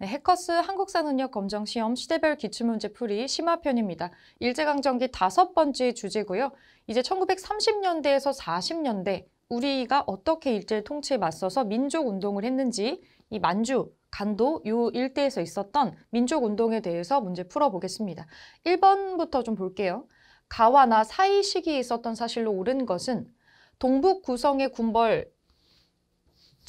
네, 해커스 한국사 능력 검정 시험 시대별 기출문제 풀이 심화편입니다. 일제강점기 다섯 번째 주제고요. 이제 1930년대에서 40년대 우리가 어떻게 일제 통치에 맞서서 민족 운동을 했는지 이 만주, 간도 요 일대에서 있었던 민족 운동에 대해서 문제 풀어보겠습니다. 1번부터 좀 볼게요. 가와나 사이 시기에 있었던 사실로 옳은 것은 동북 구성의 군벌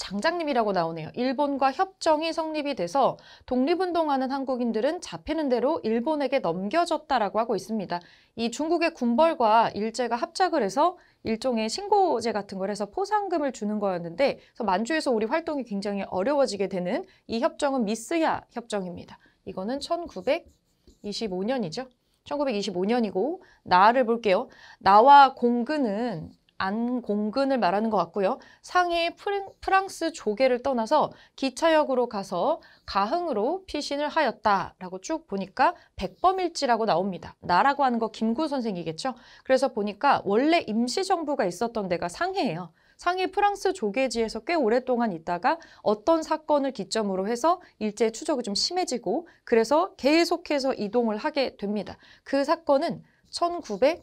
장장님이라고 나오네요. 일본과 협정이 성립이 돼서 독립운동하는 한국인들은 잡히는 대로 일본에게 넘겨졌다라고 하고 있습니다. 이 중국의 군벌과 일제가 합작을 해서 일종의 신고제 같은 걸 해서 포상금을 주는 거였는데 그래서 만주에서 우리 활동이 굉장히 어려워지게 되는 이 협정은 미스야 협정입니다. 이거는 1925년이죠. 1925년이고 나를 볼게요. 나와 공근은 안공근을 말하는 것 같고요. 상해의 프랑스 조개를 떠나서 기차역으로 가서 가흥으로 피신을 하였다라고 쭉 보니까 백범일지라고 나옵니다. 나라고 하는 거 김구 선생이겠죠. 그래서 보니까 원래 임시정부가 있었던 데가 상해예요. 상해 프랑스 조계지에서 꽤 오랫동안 있다가 어떤 사건을 기점으로 해서 일제의 추적이 좀 심해지고 그래서 계속해서 이동을 하게 됩니다. 그 사건은 1 9 0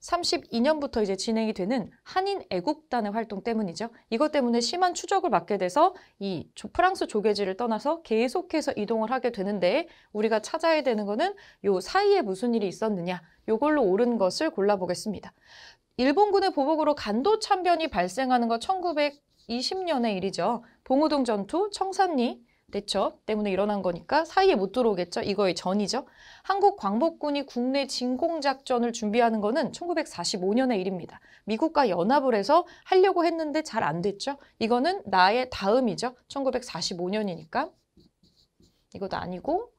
32년부터 이제 진행이 되는 한인 애국단의 활동 때문이죠. 이것 때문에 심한 추적을 받게 돼서 이 프랑스 조계지를 떠나서 계속해서 이동을 하게 되는데 우리가 찾아야 되는 거는 요 사이에 무슨 일이 있었느냐 요걸로 옳은 것을 골라보겠습니다. 일본군의 보복으로 간도 참변이 발생하는 거 1920년의 일이죠. 봉우동 전투, 청산리, 대첩 때문에 일어난 거니까 사이에 못 들어오겠죠. 이거의 전이죠. 한국 광복군이 국내 진공작전을 준비하는 거는 1945년의 일입니다. 미국과 연합을 해서 하려고 했는데 잘 안 됐죠. 이거는 나의 다음이죠. 1945년이니까. 이것도 아니고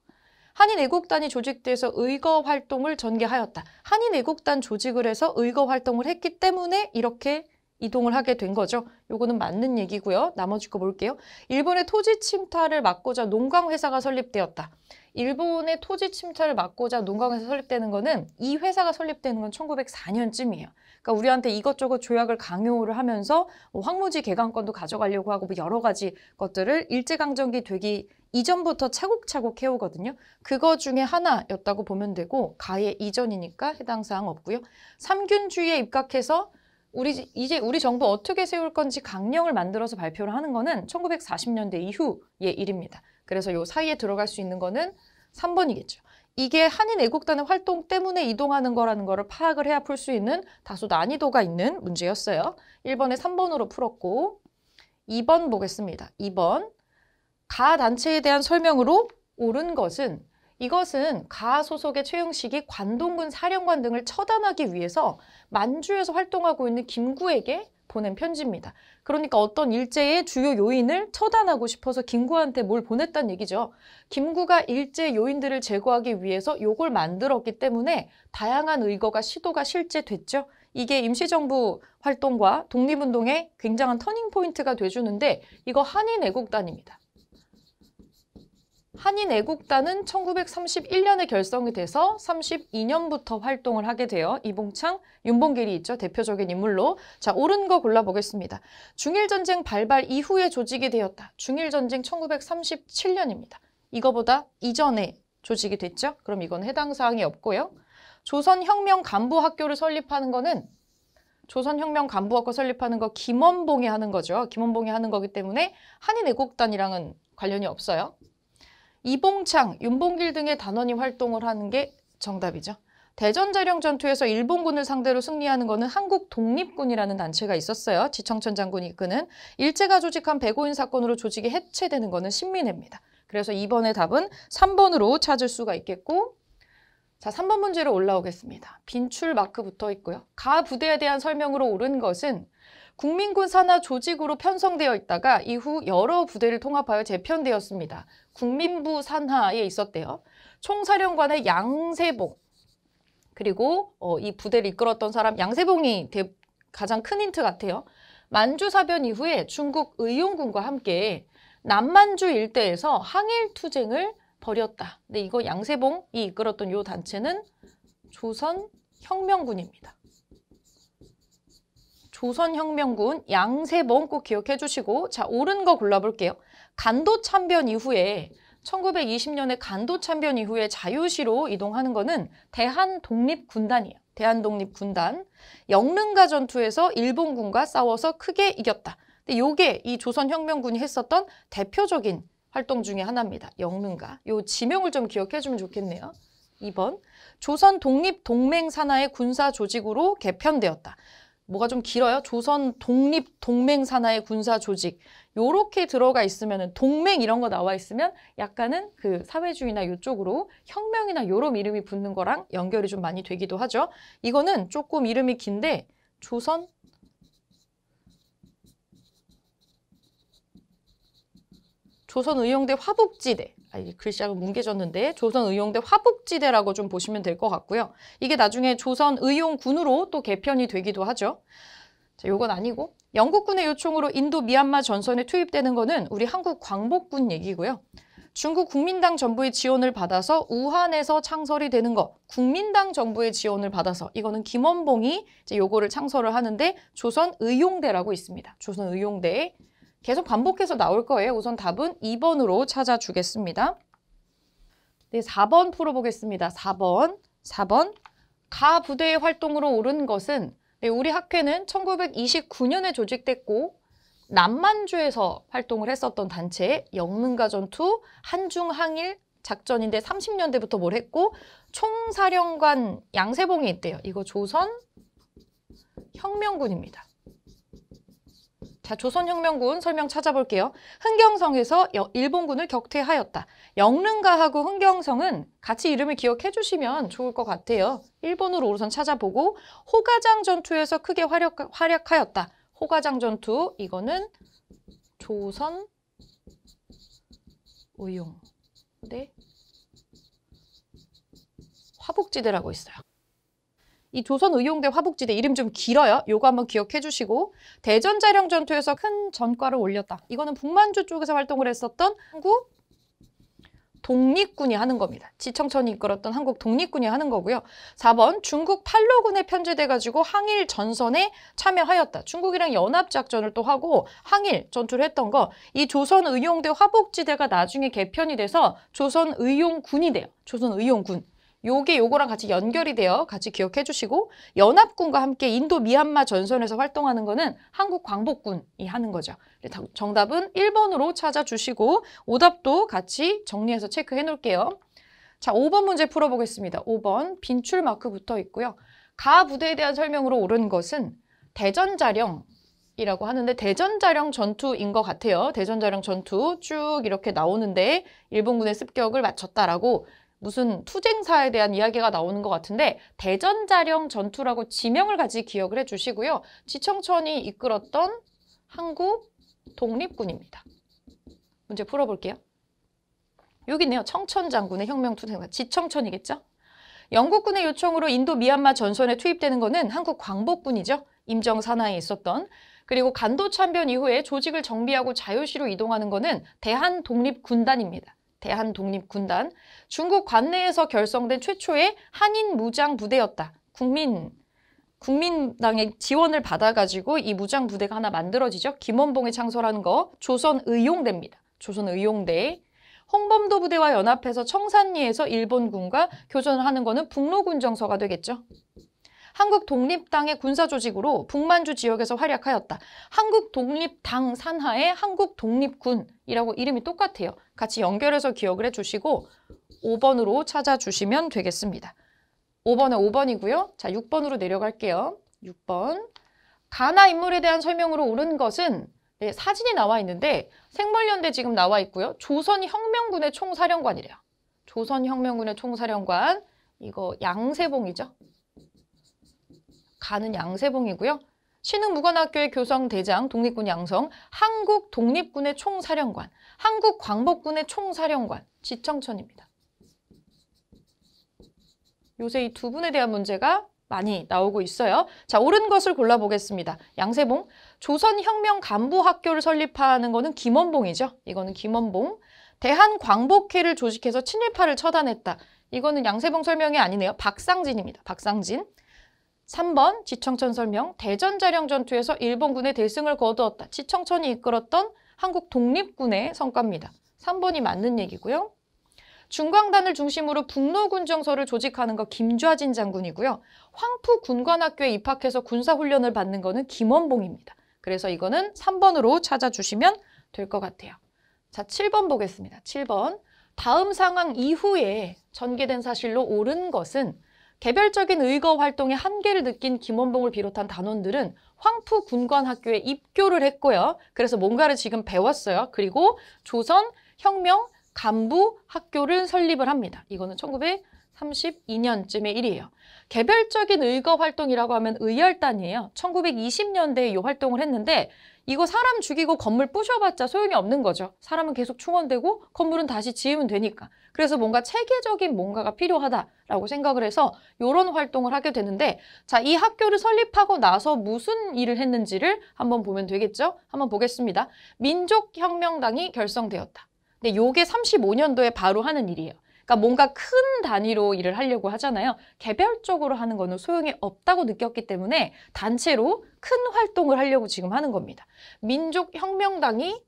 한인애국단이 조직돼서 의거 활동을 전개하였다. 한인애국단 조직을 해서 의거 활동을 했기 때문에 이렇게 이동을 하게 된 거죠. 요거는 맞는 얘기고요. 나머지 거 볼게요. 일본의 토지 침탈을 막고자 농광회사가 설립되었다. 일본의 토지 침탈을 막고자 농광회사 설립되는 거는 이 회사가 설립되는 건 1904년쯤이에요. 그러니까 우리한테 이것저것 조약을 강요를 하면서 뭐 황무지 개강권도 가져가려고 하고 뭐 여러 가지 것들을 일제강점기 되기 이전부터 차곡차곡 해오거든요. 그거 중에 하나였다고 보면 되고 가해 이전이니까 해당 사항 없고요. 삼균주의에 입각해서 우리 이제 우리 정부 어떻게 세울 건지 강령을 만들어서 발표를 하는 거는 1940년대 이후의 일입니다. 그래서 요 사이에 들어갈 수 있는 거는 3번이겠죠. 이게 한인 애국단의 활동 때문에 이동하는 거라는 거를 파악을 해야 풀 수 있는 다소 난이도가 있는 문제였어요. 1번에 3번으로 풀었고 2번 보겠습니다. 2번 가 단체에 대한 설명으로 옳은 것은 이것은 가 소속의 최영식이 관동군 사령관 등을 처단하기 위해서 만주에서 활동하고 있는 김구에게 보낸 편지입니다. 그러니까 어떤 일제의 주요 요인을 처단하고 싶어서 김구한테 뭘 보냈단 얘기죠. 김구가 일제 요인들을 제거하기 위해서 요걸 만들었기 때문에 다양한 의거가 시도가 실제됐죠. 이게 임시정부 활동과 독립운동의 굉장한 터닝포인트가 돼주는데 이거 한인애국단입니다. 한인 애국단은 1931년에 결성이 돼서 32년부터 활동을 하게 되어 이봉창, 윤봉길이 있죠. 대표적인 인물로. 자, 옳은 거 골라보겠습니다. 중일전쟁 발발 이후에 조직이 되었다. 중일전쟁 1937년입니다. 이거보다 이전에 조직이 됐죠. 그럼 이건 해당 사항이 없고요. 조선혁명 간부학교를 설립하는 거는 조선혁명 간부학교 설립하는 거 김원봉이 하는 거죠. 김원봉이 하는 거기 때문에 한인애국단이랑은 관련이 없어요. 이봉창, 윤봉길 등의 단원이 활동을 하는 게 정답이죠. 대전 자령 전투에서 일본군을 상대로 승리하는 것은 한국 독립군이라는 단체가 있었어요. 지청천 장군이 이끄는 일제가 조직한 배고인 사건으로 조직이 해체되는 것은 신민회입니다. 그래서 이번의 답은 3번으로 찾을 수가 있겠고 자, 3번 문제로 올라오겠습니다. 빈출 마크 붙어 있고요. 가 부대에 대한 설명으로 옳은 것은 국민군 산하 조직으로 편성되어 있다가 이후 여러 부대를 통합하여 재편되었습니다. 국민부 산하에 있었대요. 총사령관의 양세봉 그리고 어, 이 부대를 이끌었던 사람 양세봉이 대, 가장 큰 힌트 같아요. 만주사변 이후에 중국 의용군과 함께 남만주 일대에서 항일투쟁을 벌였다. 근데 이거 양세봉이 이끌었던 요 단체는 조선혁명군입니다. 조선혁명군 양세범 꼭 기억해 주시고 자 옳은 거 골라볼게요. 간도 참변 이후에 1920년에 간도 참변 이후에 자유시로 이동하는 거는 대한독립군단이에요. 대한독립군단. 영릉가 전투에서 일본군과 싸워서 크게 이겼다. 근데 요게 이 조선혁명군이 했었던 대표적인 활동 중에 하나입니다. 영릉가. 요 지명을 좀 기억해 주면 좋겠네요. 2번. 조선 독립 동맹 산하의 군사 조직으로 개편되었다. 뭐가 좀 길어요. 조선 독립 동맹 산하의 군사 조직 요렇게 들어가 있으면은 동맹 이런 거 나와 있으면 약간은 그 사회주의나 요쪽으로 혁명이나 요런 이름이 붙는 거랑 연결이 좀 많이 되기도 하죠. 이거는 조금 이름이 긴데 조선 조선의용대 화북지대 아, 이 글씨가 뭉개졌는데 조선의용대 화북지대라고 좀 보시면 될 것 같고요. 이게 나중에 조선의용군으로 또 개편이 되기도 하죠. 자, 요건 아니고 영국군의 요청으로 인도 미얀마 전선에 투입되는 거는 우리 한국 광복군 얘기고요. 중국 국민당 정부의 지원을 받아서 우한에서 창설이 되는 거 국민당 정부의 지원을 받아서 이거는 김원봉이 이제 요거를 창설을 하는데 조선의용대라고 있습니다. 조선의용대 계속 반복해서 나올 거예요. 우선 답은 2번으로 찾아주겠습니다. 네, 4번 풀어보겠습니다. 4번, 4번. 가 부대의 활동으로 오른 것은 네, 우리 학회는 1929년에 조직됐고 남만주에서 활동을 했었던 단체 영능가 전투 한중항일 작전인데 30년대부터 뭘 했고 총사령관 양세봉이 있대요. 이거 조선 혁명군입니다. 자, 조선혁명군 설명 찾아볼게요. 흥경성에서 여, 일본군을 격퇴하였다. 영릉가하고 흥경성은 같이 이름을 기억해 주시면 좋을 것 같아요. 일본으로 우선 찾아보고 호가장 전투에서 크게 활약, 활약하였다. 호가장 전투 이거는 조선 의용 네 화북지대라고 있어요. 이 조선 의용대 화북지대 이름 좀 길어요. 요거 한번 기억해 주시고 대전 자령 전투에서 큰 전과를 올렸다. 이거는 북만주 쪽에서 활동을 했었던 한국 독립군이 하는 겁니다. 지청천이 이끌었던 한국 독립군이 하는 거고요. 4번 중국 팔로군에 편제돼 가지고 항일 전선에 참여하였다. 중국이랑 연합 작전을 또 하고 항일 전투를 했던 거. 이 조선 의용대 화북지대가 나중에 개편이 돼서 조선 의용군이 돼요. 조선 의용군. 요게 요거랑 같이 연결이 되어 같이 기억해 주시고 연합군과 함께 인도 미얀마 전선에서 활동하는 거는 한국 광복군이 하는 거죠. 정답은 1번으로 찾아주시고 오답도 같이 정리해서 체크해 놓을게요. 자, 5번 문제 풀어보겠습니다. 5번 빈출 마크 붙어 있고요. 가 부대에 대한 설명으로 옳은 것은 대전자령 이라고 하는데 대전자령 전투인 것 같아요. 대전자령 전투 쭉 이렇게 나오는데 일본군의 습격을 마쳤다라고 무슨 투쟁사에 대한 이야기가 나오는 것 같은데 대전자령 전투라고 지명을 가이 기억을 해주시고요. 지청천이 이끌었던 한국 독립군입니다. 문제 풀어볼게요. 여기 있네요. 청천 장군의 혁명 투쟁사. 지청천이겠죠? 영국군의 요청으로 인도 미얀마 전선에 투입되는 것은 한국 광복군이죠. 임정 산하에 있었던. 그리고 간도 참변 이후에 조직을 정비하고 자유시로 이동하는 것은 대한 독립군단입니다. 대한독립군단, 중국 관내에서 결성된 최초의 한인 무장 부대였다. 국민 국민당의 지원을 받아가지고 이 무장 부대가 하나 만들어지죠. 김원봉이 창설하는 거 조선 의용대입니다. 조선 의용대. 홍범도 부대와 연합해서 청산리에서 일본군과 교전을 하는 거는 북로군 정서가 되겠죠. 한국 독립당의 군사조직으로 북만주 지역에서 활약하였다. 한국 독립당 산하의 한국 독립군이라고 이름이 똑같아요. 같이 연결해서 기억을 해주시고 5번으로 찾아주시면 되겠습니다. 5번에 5번이고요. 자, 6번으로 내려갈게요. 6번. 가나 인물에 대한 설명으로 옳은 것은 네, 사진이 나와 있는데 생물연대 지금 나와 있고요. 조선혁명군의 총사령관이래요. 조선혁명군의 총사령관 이거 양세봉이죠. 가는 양세봉이고요. 신흥무관학교의 교성대장, 독립군 양성, 한국 독립군의 총사령관, 한국 광복군의 총사령관, 지청천입니다. 요새 이 두 분에 대한 문제가 많이 나오고 있어요. 자, 옳은 것을 골라보겠습니다. 양세봉, 조선혁명 간부학교를 설립하는 거는 김원봉이죠. 이거는 김원봉. 대한광복회를 조직해서 친일파를 처단했다. 이거는 양세봉 설명이 아니네요. 박상진입니다. 박상진. 3번 지청천 설명 대전 자령 전투에서 일본군의 대승을 거두었다. 지청천이 이끌었던 한국 독립군의 성과입니다. 3번이 맞는 얘기고요. 중광단을 중심으로 북로군정서를 조직하는 거 김좌진 장군이고요. 황푸 군관학교에 입학해서 군사훈련을 받는 거는 김원봉입니다. 그래서 이거는 3번으로 찾아주시면 될 것 같아요. 자, 7번 보겠습니다. 7번. 다음 상황 이후에 전개된 사실로 옳은 것은 개별적인 의거 활동의 한계를 느낀 김원봉을 비롯한 단원들은 황푸 군관학교에 입교를 했고요. 그래서 뭔가를 지금 배웠어요. 그리고 조선 혁명 간부 학교를 설립을 합니다. 이거는 1932년쯤의 일이에요. 개별적인 의거 활동이라고 하면 의열단이에요. 1920년대에 이 활동을 했는데 이거 사람 죽이고 건물 부셔봤자 소용이 없는 거죠. 사람은 계속 충원되고 건물은 다시 지으면 되니까. 그래서 뭔가 체계적인 뭔가가 필요하다라고 생각을 해서 이런 활동을 하게 되는데 자, 이 학교를 설립하고 나서 무슨 일을 했는지를 한번 보면 되겠죠? 한번 보겠습니다. 민족혁명당이 결성되었다. 근데 요게 35년도에 바로 하는 일이에요. 그러니까 뭔가 큰 단위로 일을 하려고 하잖아요. 개별적으로 하는 거는 소용이 없다고 느꼈기 때문에 단체로 큰 활동을 하려고 지금 하는 겁니다. 민족혁명당이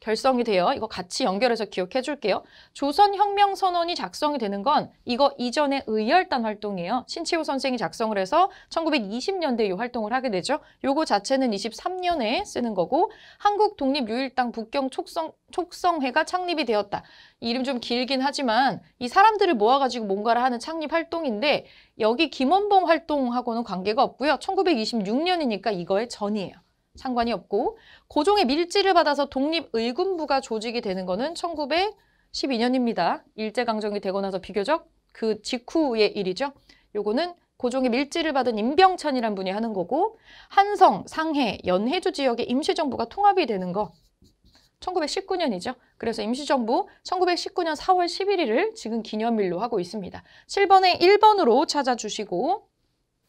결성이 돼요. 이거 같이 연결해서 기억해 줄게요. 조선혁명 선언이 작성이 되는 건 이거 이전에 의열단 활동이에요. 신채호 선생이 작성을 해서 1920년대에 이 활동을 하게 되죠. 요거 자체는 23년에 쓰는 거고 한국 독립 유일당 북경 촉성 촉성회가 창립이 되었다. 이름 좀 길긴 하지만 이 사람들을 모아가지고 뭔가를 하는 창립 활동인데 여기 김원봉 활동하고는 관계가 없고요. 1926년이니까 이거의 전이에요. 상관이 없고 고종의 밀지를 받아서 독립의군부가 조직이 되는 것은 1912년입니다. 일제강점이 되고 나서 비교적 그 직후의 일이죠. 요거는 고종의 밀지를 받은 임병찬이란 분이 하는 거고 한성, 상해, 연해주 지역의 임시정부가 통합이 되는 거 1919년이죠. 그래서 임시정부 1919년 4월 11일을 지금 기념일로 하고 있습니다. 7번에 1번으로 찾아주시고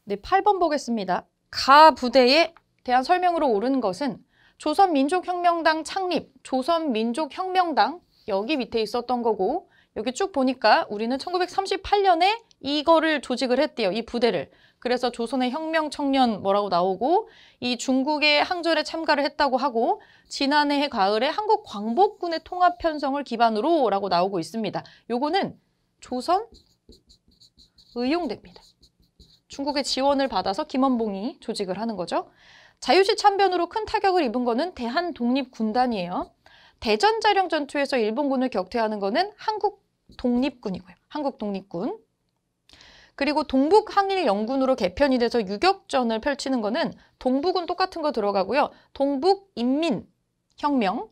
네, 8번 보겠습니다. 가 부대의 대한 설명으로 옳은 것은 조선민족혁명당 창립, 조선민족혁명당 여기 밑에 있었던 거고 여기 쭉 보니까 우리는 1938년에 이거를 조직을 했대요. 이 부대를. 그래서 조선의 혁명 청년 뭐라고 나오고 이 중국의 항절에 참가를 했다고 하고 지난해 가을에 한국 광복군의 통합 편성을 기반으로 라고 나오고 있습니다. 요거는 조선 의용대입니다 중국의 지원을 받아서 김원봉이 조직을 하는 거죠. 자유시 참변으로 큰 타격을 입은 것은 대한독립군단이에요. 대전 자령 전투에서 일본군을 격퇴하는 것은 한국 독립군이고요. 한국 독립군. 그리고 동북 항일 영군으로 개편이 돼서 유격전을 펼치는 것은 동북은 똑같은 거 들어가고요. 동북 인민 혁명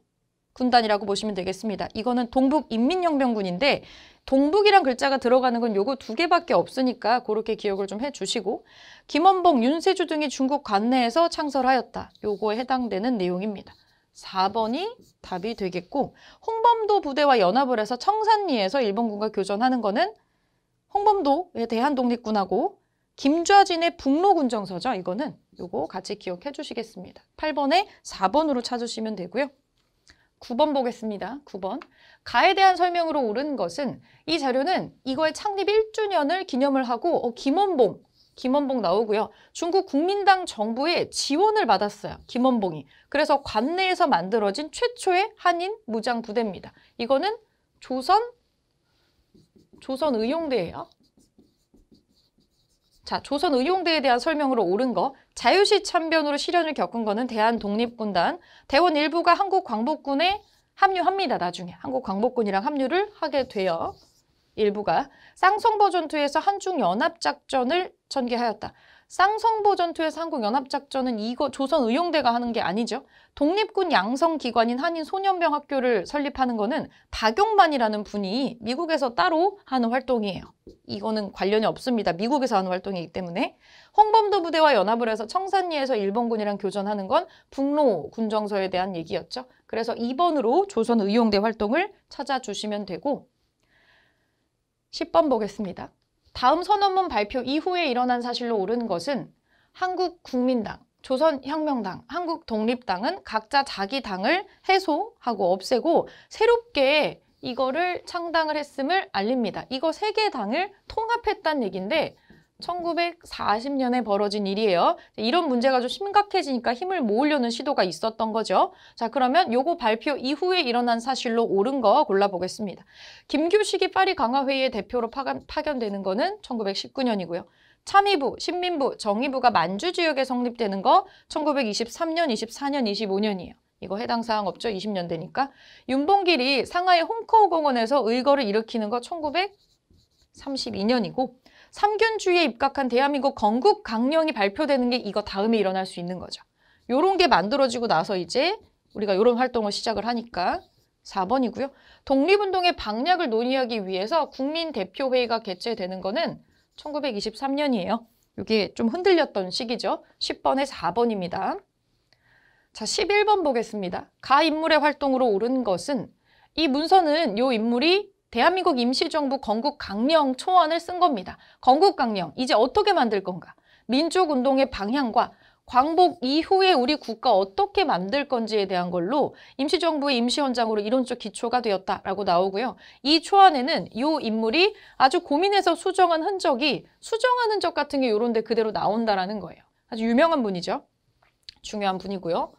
군단이라고 보시면 되겠습니다. 이거는 동북 인민혁명군인데 동북이란 글자가 들어가는 건 요거 두 개밖에 없으니까 그렇게 기억을 좀 해주시고 김원봉, 윤세주 등이 중국 관내에서 창설하였다. 요거에 해당되는 내용입니다. 4번이 답이 되겠고 홍범도 부대와 연합을 해서 청산리에서 일본군과 교전하는 거는 홍범도의 대한독립군하고 김좌진의 북로군정서죠. 이거는 요거 같이 기억해 주시겠습니다. 8번에 4번으로 찾으시면 되고요. 9번 보겠습니다. 9번. 가에 대한 설명으로 옳은 것은 이 자료는 이거의 창립 1주년을 기념을 하고 어, 김원봉, 김원봉 나오고요. 중국 국민당 정부의 지원을 받았어요. 김원봉이. 그래서 관내에서 만들어진 최초의 한인 무장 부대입니다. 이거는 조선 조선 의용대예요. 자, 조선 의용대에 대한 설명으로 옳은 거, 자유시 참변으로 시련을 겪은 거는 대한독립군단, 대원 일부가 한국광복군에 합류합니다. 나중에 한국광복군이랑 합류를 하게 돼요. 일부가 쌍성버 전투에서 한중연합작전을 전개하였다. 쌍성보 전투의상국연합작전은 이거 조선 의용대가 하는 게 아니죠. 독립군 양성기관인 한인소년병학교를 설립하는 거는 박용만이라는 분이 미국에서 따로 하는 활동이에요. 이거는 관련이 없습니다. 미국에서 하는 활동이기 때문에. 홍범도 부대와 연합을 해서 청산리에서 일본군이랑 교전하는 건 북로 군정서에 대한 얘기였죠. 그래서 2번으로 조선 의용대 활동을 찾아주시면 되고 10번 보겠습니다. 다음 선언문 발표 이후에 일어난 사실로 오른 것은 한국 국민당, 조선혁명당, 한국독립당은 각자 자기 당을 해소하고 없애고 새롭게 이거를 창당을 했음을 알립니다. 이거 세 개 당을 통합했다는 얘기인데 1940년에 벌어진 일이에요. 이런 문제가 좀 심각해지니까 힘을 모으려는 시도가 있었던 거죠. 자 그러면 요거 발표 이후에 일어난 사실로 옳은 거 골라보겠습니다. 김규식이 파리 강화회의의 대표로 파견, 되는 거는 1919년이고요. 참의부, 신민부, 정의부가 만주 지역에 성립되는 거 1923년, 24년, 25년이에요. 이거 해당 사항 없죠? 20년대니까. 윤봉길이 상하이 홍커우 공원에서 의거를 일으키는 거 1932년이고 삼균주의에 입각한 대한민국 건국 강령이 발표되는 게 이거 다음에 일어날 수 있는 거죠. 요런 게 만들어지고 나서 이제 우리가 요런 활동을 시작을 하니까 4번이고요. 독립운동의 방향을 논의하기 위해서 국민대표회의가 개최되는 거는 1923년이에요. 이게 좀 흔들렸던 시기죠. 10번에 4번입니다. 자, 11번 보겠습니다. 가 인물의 활동으로 오른 것은 이 문서는 요 인물이 대한민국 임시정부 건국 강령 초안을 쓴 겁니다. 건국 강령 이제 어떻게 만들 건가? 민족운동의 방향과 광복 이후에 우리 국가 어떻게 만들 건지에 대한 걸로 임시정부의 임시헌장으로 이론적 기초가 되었다라고 나오고요. 이 초안에는 이 인물이 아주 고민해서 수정한 흔적이 수정한 흔적 같은 게 이런 데 그대로 나온다라는 거예요. 아주 유명한 분이죠. 중요한 분이고요.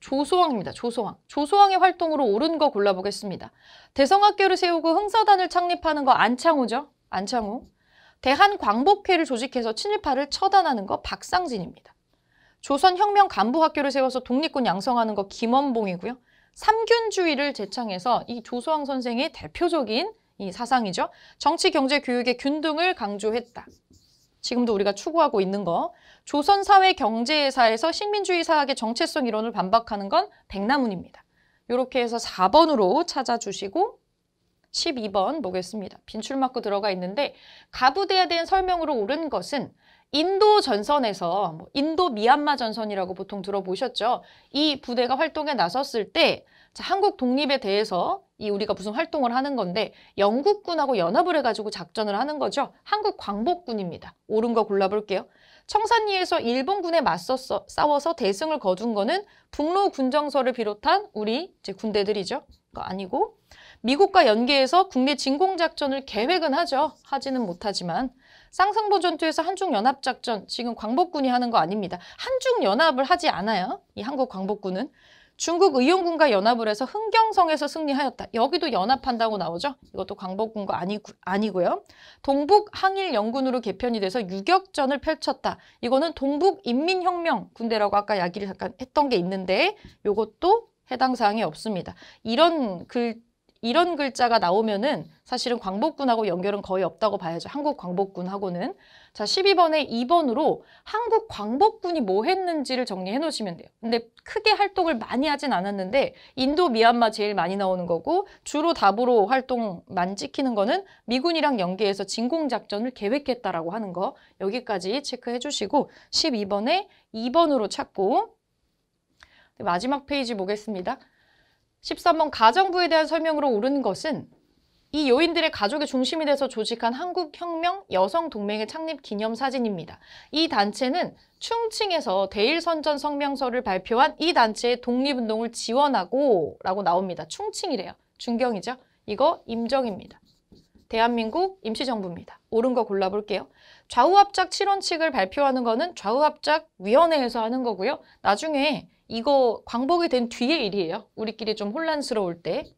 조소왕입니다. 조소왕. 조소왕의 활동으로 옳은 거 골라보겠습니다. 대성학교를 세우고 흥서단을 창립하는 거 안창호죠. 안창호. 대한광복회를 조직해서 친일파를 처단하는 거 박상진입니다. 조선혁명 간부학교를 세워서 독립군 양성하는 거 김원봉이고요. 삼균주의를 제창해서 이 조소왕 선생의 대표적인 이 사상이죠. 정치, 경제, 교육의 균등을 강조했다. 지금도 우리가 추구하고 있는 거 조선 사회 경제사에서 회 식민주의 사학의 정체성 이론을 반박하는 건 백나문입니다. 이렇게 해서 4번으로 찾아주시고 12번 보겠습니다. 빈출 마크 들어가 있는데 가부대에 대한 설명으로 옳은 것은 인도 전선에서 뭐 인도 미얀마 전선이라고 보통 들어보셨죠. 이 부대가 활동에 나섰을 때 자, 한국 독립에 대해서 이 우리가 무슨 활동을 하는 건데 영국군하고 연합을 해가지고 작전을 하는 거죠. 한국 광복군입니다. 옳은 거 골라볼게요. 청산리에서 일본군에 맞서서 싸워서 대승을 거둔 거는 북로 군정서를 비롯한 우리 이제 군대들이죠. 그거 아니고 미국과 연계해서 국내 진공작전을 계획은 하죠. 하지는 못하지만 쌍성보 전투에서 한중연합작전 지금 광복군이 하는 거 아닙니다. 한중연합을 하지 않아요. 이 한국 광복군은 중국 의용군과 연합을 해서 흥경성에서 승리하였다. 여기도 연합한다고 나오죠. 이것도 광복군과 아니, 구 아니고요. 동북 항일 영군으로 개편이 돼서 유격전을 펼쳤다. 이거는 동북 인민혁명 군대라고 아까 이야기를 잠깐 했던 게 있는데 이것도 해당 사항이 없습니다. 이런 글 이런 글자가 나오면은 사실은 광복군하고 연결은 거의 없다고 봐야죠. 한국 광복군하고는. 자, 12번에 2번으로 한국 광복군이 뭐 했는지를 정리해 놓으시면 돼요. 근데 크게 활동을 많이 하진 않았는데 인도, 미얀마 제일 많이 나오는 거고 주로 답으로 활동만 지키는 거는 미군이랑 연계해서 진공작전을 계획했다라고 하는 거 여기까지 체크해 주시고 12번에 2번으로 찾고 마지막 페이지 보겠습니다. 13번 가정부에 대한 설명으로 옳은 것은 이 요인들의 가족의 중심이 돼서 조직한 한국혁명 여성동맹의 창립 기념사진입니다. 이 단체는 충칭에서 대일선전 성명서를 발표한 이 단체의 독립운동을 지원하고 라고 나옵니다. 충칭이래요. 중경이죠. 이거 임정입니다. 대한민국 임시정부입니다. 옳은 거 골라볼게요. 좌우합작 7원칙을 발표하는 거는 좌우합작 위원회에서 하는 거고요. 나중에 이거 광복이 된 뒤의 일이에요. 우리끼리 좀 혼란스러울 때.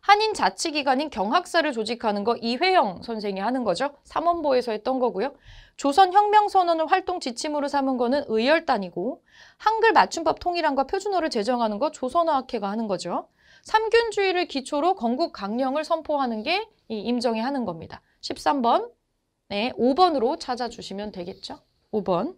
한인 자치기관인 경학사를 조직하는 거 이회영 선생이 하는 거죠. 삼원보에서 했던 거고요. 조선혁명선언을 활동 지침으로 삼은 거는 의열단이고 한글 맞춤법 통일안과 표준어를 제정하는 거 조선어학회가 하는 거죠. 삼균주의를 기초로 건국 강령을 선포하는 게이 임정이 하는 겁니다. 13번, 네, 5번으로 찾아주시면 되겠죠. 5번.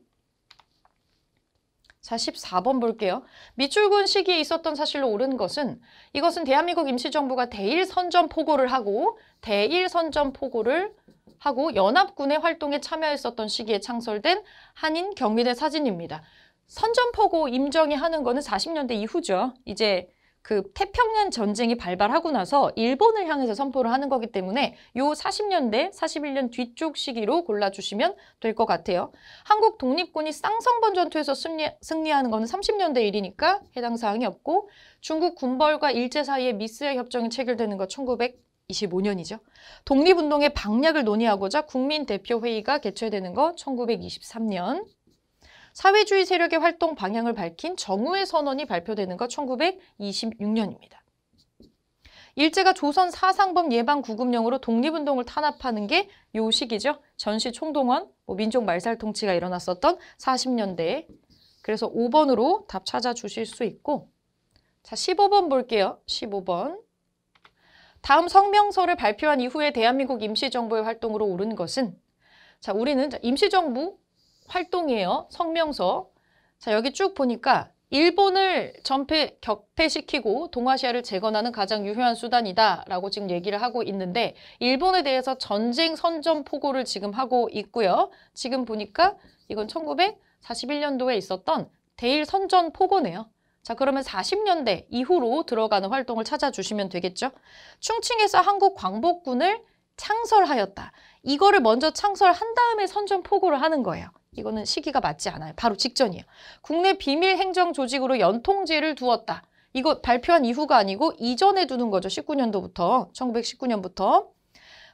자, 14번 볼게요. 미출근 시기에 있었던 사실로 옳은 것은 이것은 대한민국 임시정부가 대일선전포고를 하고 대일선전포고를 하고 연합군의 활동에 참여했었던 시기에 창설된 한인 경민의 사진입니다. 선전포고 임정이 하는 거는 40년대 이후죠. 이제 그 태평양 전쟁이 발발하고 나서 일본을 향해서 선포를 하는 거기 때문에 요 40년대, 41년 뒤쪽 시기로 골라주시면 될 것 같아요. 한국 독립군이 쌍성번 전투에서 승리, 하는 거는 30년대 일이니까 해당 사항이 없고 중국 군벌과 일제 사이에 미스의 협정이 체결되는 거 1925년이죠. 독립운동의 방략을 논의하고자 국민대표회의가 개최되는 거 1923년. 사회주의 세력의 활동 방향을 밝힌 정우의 선언이 발표되는 것 1926년입니다. 일제가 조선 사상범 예방 구금령으로 독립운동을 탄압하는 게 요 시기죠. 전시 총동원, 뭐 민족 말살 통치가 일어났었던 40년대에 그래서 5번으로 답 찾아주실 수 있고 자 15번 볼게요. 15번 다음 성명서를 발표한 이후에 대한민국 임시정부의 활동으로 오른 것은 자 우리는 임시정부 활동이에요. 성명서. 자, 여기 쭉 보니까 일본을 전폐 격패시키고 동아시아를 재건하는 가장 유효한 수단이다 라고 지금 얘기를 하고 있는데 일본에 대해서 전쟁 선전포고를 지금 하고 있고요. 지금 보니까 이건 1941년도에 있었던 대일 선전포고네요. 자 그러면 40년대 이후로 들어가는 활동을 찾아주시면 되겠죠. 충칭에서 한국 광복군을 창설하였다. 이거를 먼저 창설한 다음에 선전포고를 하는 거예요. 이거는 시기가 맞지 않아요. 바로 직전이에요. 국내 비밀행정조직으로 연통제를 두었다. 이거 발표한 이후가 아니고 이전에 두는 거죠. 19년도부터, 1919년부터.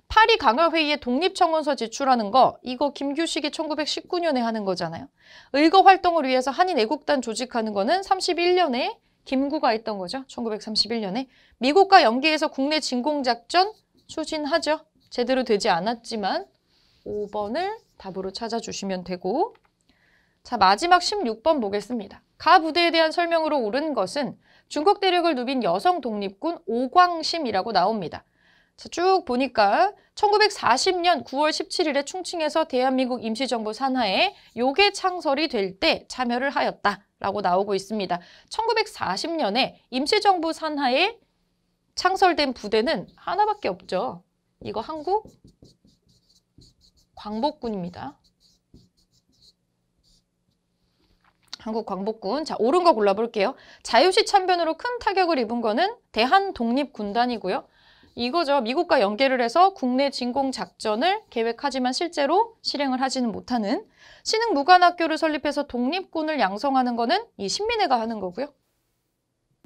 파리 강화회의에 독립청원서 제출하는 거 이거 김규식이 1919년에 하는 거잖아요. 의거 활동을 위해서 한인 애국단 조직하는 거는 31년에 김구가 했던 거죠. 1931년에 미국과 연계해서 국내 진공작전 추진하죠. 제대로 되지 않았지만 5번을 답으로 찾아주시면 되고 자 마지막 16번 보겠습니다. 가 부대에 대한 설명으로 옳은 것은 중국 대륙을 누빈 여성 독립군 오광심이라고 나옵니다. 자, 쭉 보니까 1940년 9월 17일에 충칭에서 대한민국 임시정부 산하에 요괴 창설이 될 때 참여를 하였다라고 나오고 있습니다. 1940년에 임시정부 산하에 창설된 부대는 하나밖에 없죠. 이거 한국 광복군입니다. 한국 광복군. 자, 옳은 거 골라볼게요. 자유시 참변으로 큰 타격을 입은 거는 대한독립군단이고요. 이거죠. 미국과 연계를 해서 국내 진공작전을 계획하지만 실제로 실행을 하지는 못하는 신흥 무관학교를 설립해서 독립군을 양성하는 거는 이 신민회가 하는 거고요.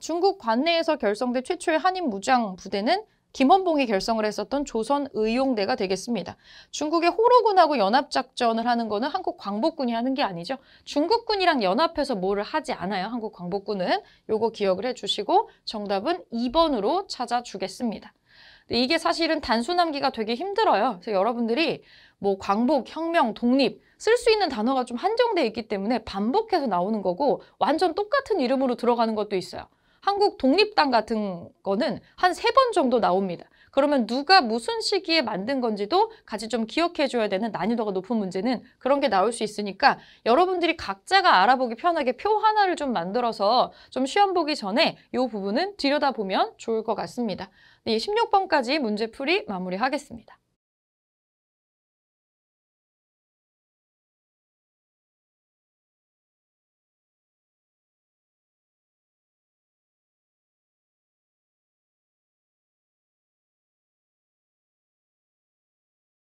중국 관내에서 결성된 최초의 한인 무장 부대는 김헌봉이 결성을 했었던 조선 의용대가 되겠습니다. 중국의 호로군하고 연합작전을 하는 거는 한국 광복군이 하는 게 아니죠. 중국군이랑 연합해서 뭐를 하지 않아요. 한국 광복군은 요거 기억을 해주시고 정답은 2번으로 찾아주겠습니다. 이게 사실은 단순함기가 되게 힘들어요. 그래서 여러분들이 뭐 광복, 혁명, 독립 쓸 수 있는 단어가 좀 한정돼 있기 때문에 반복해서 나오는 거고 완전 똑같은 이름으로 들어가는 것도 있어요. 한국 독립당 같은 거는 한 세 번 정도 나옵니다. 그러면 누가 무슨 시기에 만든 건지도 같이 좀 기억해줘야 되는 난이도가 높은 문제는 그런 게 나올 수 있으니까 여러분들이 각자가 알아보기 편하게 표 하나를 좀 만들어서 좀 시험 보기 전에 이 부분은 들여다보면 좋을 것 같습니다. 네, 16번까지 문제풀이 마무리하겠습니다.